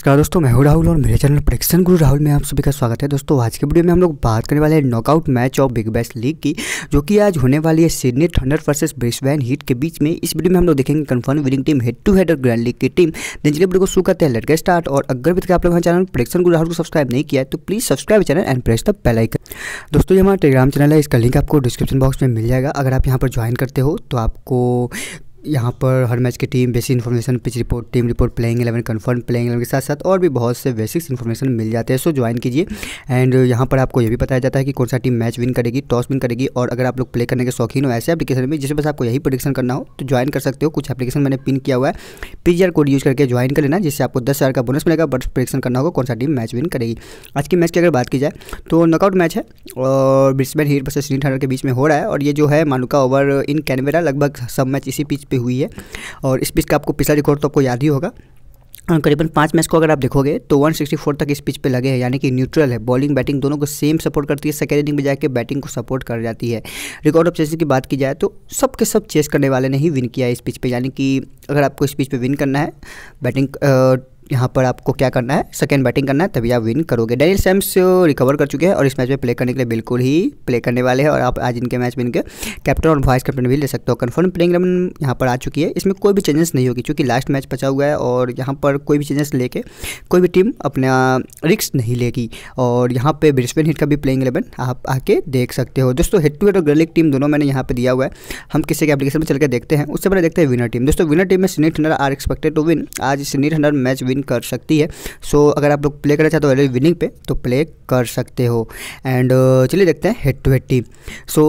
नमस्कार दोस्तों मैं हूं राहुल और मेरे चैनल प्रेक्षण गुरु राहुल में आप सभी का स्वागत है दोस्तों आज के वीडियो में हम लोग बात करने वाले हैं knockout match of Big Bash League की जो कि आज होने वाली है Sydney Thunder versus Brisbane Heat के बीच में इस वीडियो में हम लोग देखेंगे confirm winning team head to head और ग्रैंड लीग की टीम दिन जिले वीडियो को शुरू करते हैं लड़के स्टार्ट और अगर भी आप लोग हमारे चैनल प्रेक्षण गुरु राहुल को सब्सक्राइब नहीं किया तो please subscribe channel and press the bell icon दोस्तों ये हमारा टेलीग्राम चैनल है इसका लिंक आपको डिस्क्रिप्शन बॉक्स में मिल जाएगा अगर आप यहाँ पर ज्वाइन करते हो तो आपको यहाँ पर हर मैच की team basic information pitch report team report playing eleven confirm playing eleven के साथ साथ और भी बहुत से बेसिक्स इन्फॉर्मेशन मिल जाते हैं सो ज्वाइन कीजिए एंड यहाँ पर आपको यह भी बताया जाता है कि कौन सा टीम मैच विन करेगी टॉस विन करेगी और अगर आप लोग प्ले करने के शौकीन हो ऐसे एप्लीकेशन में जिसमें बस आपको यही प्रोडिक्शन करना हो तो ज्वाइन कर सकते हो कुछ एप्लीकेशन मैंने पिन किया हुआ है पी कोड यूज़ करके ज्वाइन कर लेना जिससे आपको दस हज़ार का बोनस मिलेगा बट प्रोडिक्शन करना होगा कौन सा टीम मैच विन करेगी आज की मैच की अगर बात की जाए तो नॉकआउट मैच है और ब्रिस्बेन हीट बस श्री के बीच में हो रहा है और ये जो है मानुका ओवर इन कैनवेरा लगभग सब मैच इसी पिच पे हुई है और इस पिच का आपको पिछला रिकॉर्ड तो आपको याद ही होगा करीबन पाँच मैच को अगर आप देखोगे तो 164 तक इस पिच पे लगे हैं यानी कि न्यूट्रल है बॉलिंग बैटिंग दोनों को सेम सपोर्ट करती है सेकेंड इनिंग में जाकर बैटिंग को सपोर्ट कर जाती है रिकॉर्ड ऑफ चेसिंग की बात की जाए तो सब के सब चेस करने वाले ने ही विन किया है इस पिच पे यानी कि अगर आपको इस पिच पे विन करना है बैटिंग यहाँ पर आपको क्या करना है सेकेंड बैटिंग करना है तभी आप विन करोगे डेनिल सैम्स रिकवर कर चुके हैं और इस मैच में प्ले करने के लिए बिल्कुल ही प्ले करने वाले हैं और आप आज इनके मैच में इनके कैप्टन और वाइस कैप्टन भी ले सकते हो कन्फर्म प्लेइंग रन यहाँ पर आ चुकी है इसमें कोई भी चेंजेस नहीं होगी क्योंकि लास्ट मैच बचा हुआ है और यहाँ पर कोई भी चेंजेस लेके कोई भी टीम अपना रिक्स नहीं लेगी और यहाँ पे ब्रिस्बेन हिट का भी प्लेइंग इलेवन आप आके देख सकते हो दोस्तों हेड टू हेड और गर्लिक टीम दोनों मैंने यहाँ पे दिया हुआ है हम किसी के एप्लीकेशन में चल के देखते हैं उससे पहले देखते हैं विनर टीम दोस्तों विनर टीम में सीनियर Thunder are expected to win आज सीनियर हंडर मैच विन विन कर सकती है सो so, अगर आप लोग प्ले करना चाहते हो ऑलरेडी विनिंग पे तो प्ले कर सकते हो एंड uh, चलिए देखते हैं head to head team so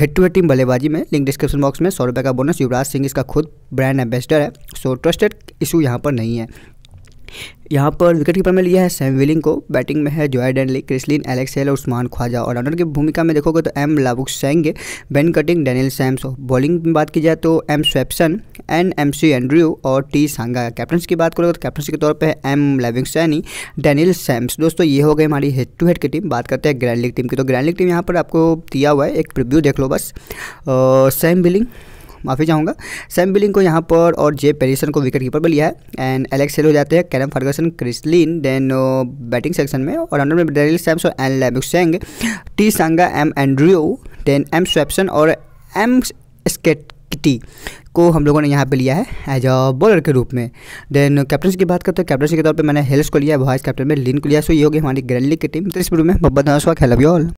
head to head team बल्लेबाजी में लिंक डिस्क्रिप्शन बॉक्स में सौ रुपये का बोनस युवराज सिंह इसका खुद ब्रांड एम्बेसडर है सो ट्रस्टेड इशू यहाँ पर नहीं है यहाँ पर विकेट कीपर में लिया है सैम विलिंग को बैटिंग में है Joe Denly Chris Lynn Alex Hale और उस्मान ख्वाजा और ऑनर की भूमिका में देखोगे तो M Labuschagne Ben Cutting Daniel Sams bowling में बात की जाए तो M Swepson N M C Andrew और टी सांगा कैप्टनस की बात करोगे तो कैप्टनस के तौर पर एम लेविंग सैनी डेनियल सैम्स दोस्तों ये हो गए हमारी हेड टू हेड की टीम बात करते हैं ग्रैंड लीग टीम की तो ग्रैंड लीग टीम यहाँ पर आपको दिया हुआ है एक प्रिव्यू देख लो बस सैम विलिंग माफ़ी चाहूँगा सैम बिलिंग को यहाँ पर और जे पेरिसन को विकेट कीपर पर लिया है एंड एलेक्स सेल हो जाते हैं कैरम Ferguson Chris Lynn then batting section में और अंडर में डेरिल सैम्स और N Labuschagne T Sangha M Andrew then M Swepson और एम स्केटकिटी को हम लोगों ने यहाँ पे लिया है एज अ बॉलर के रूप में देन कैप्टन uh, की बात करते हैं कैप्टनसी के तौर पे मैंने हेल्स को लिया है वाइस कैप्टन में लिन को लिया सो ये होगी हमारी ग्रैंड लीग की टीम तो इस रूप में मोहब्बत नसवा खेल ऑल